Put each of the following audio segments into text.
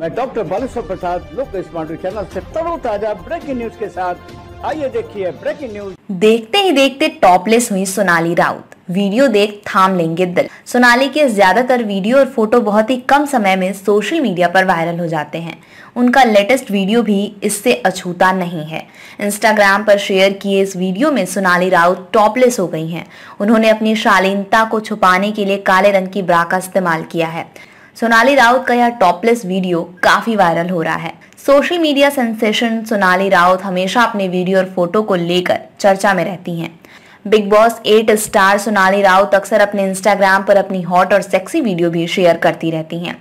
मैं डॉक्टर बालेश्वर प्रसाद लोक smart channel से ताजा ब्रेकिंग न्यूज के साथ आइए देखिए ब्रेकिंग न्यूज देखते ही देखते टॉपलेस हुई सोनाली राउत वीडियो देख थाम लेंगे दिल सोनाली के ज्यादातर वीडियो और फोटो बहुत ही कम समय में सोशल मीडिया पर वायरल हो जाते हैं उनका लेटेस्ट वीडियो भी इससे अछूता नहीं है इंस्टाग्राम पर शेयर किए इस वीडियो में सोनाली राउत टॉपलेस हो गई हैं उन्होंने अपनी शालीनता को छुपाने के लिए काले रंग की ब्रा का इस्तेमाल किया है सोनाली राउत का यह टॉपलेस वीडियो काफी वायरल हो रहा है social media sensation Sonali Raut हमेशा अपने वीडियो और फोटो को लेकर चर्चा में रहती हैं Bigg Boss eight star Sonali Raut अक्सर अपने इंस्टाग्राम पर अपनी हॉट और सेक्सी वीडियो भी शेयर करती रहती हैं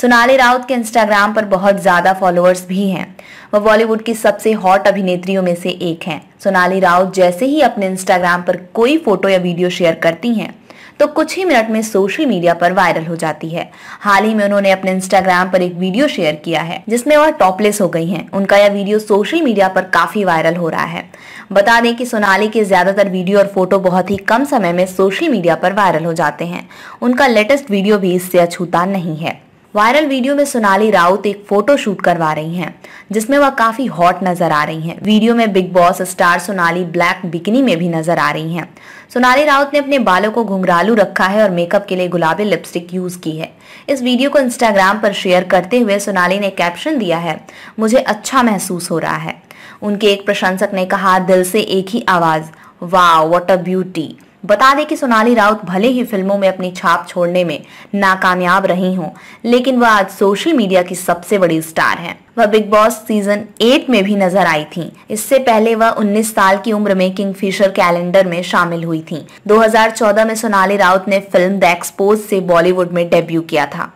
सोनाली राउत के इंस्टाग्राम पर बहुत ज़्यादा फॉलोअर्स भी हैं वह बॉलीवुड की सबसे हॉट अभिनेत्रियों में से एक हैं सोनाली राउत जैसे ही अपने इंस्टाग्राम पर कोई फोटो या वीडियो शेयर करती हैं तो कुछ ही मिनट में सोशल मीडिया पर वायरल हो जाती है हाल ही में उन्होंने अपने इंस्टाग्राम पर एक वीडियो शेयर किया है जिसमें वह टॉपलेस हो गई हैं उनका यह वीडियो सोशल मीडिया पर काफी वायरल हो रहा है बता दें कि सोनाली के ज्यादातर वीडियो और फोटो बहुत ही कम समय में सोशल मीडिया पर वायरल हो जाते हैं उनका लेटेस्ट वीडियो भी इससे अछूता नहीं है वायरल वीडियो में सोनाली राउत एक फोटो शूट करवा रही हैं जिसमें वह काफी हॉट नजर आ रही हैं वीडियो में Bigg Boss star Sonali black bikini में भी नजर आ रही हैं सोनाली राउत ने अपने बालों को घुंघरालू रखा है और मेकअप के लिए गुलाबी लिपस्टिक यूज की है इस वीडियो को इंस्टाग्राम पर शेयर करते हुए सोनाली ने कैप्शन दिया है मुझे अच्छा महसूस हो रहा है उनके एक प्रशंसक ने कहा दिल से एक ही आवाज वाह वॉट अ ब्यूटी बता दें कि सोनाली राउत भले ही फिल्मों में अपनी छाप छोड़ने में नाकामयाब रही हों लेकिन वह आज सोशल मीडिया की सबसे बड़ी स्टार हैं वह बिग बॉस सीजन एट में भी नजर आई थीं। इससे पहले वह 19 साल की उम्र में किंग फिशर कैलेंडर में शामिल हुई थीं। 2014 में सोनाली राउत ने फिल्म द एक्सपोज से बॉलीवुड में डेब्यू किया था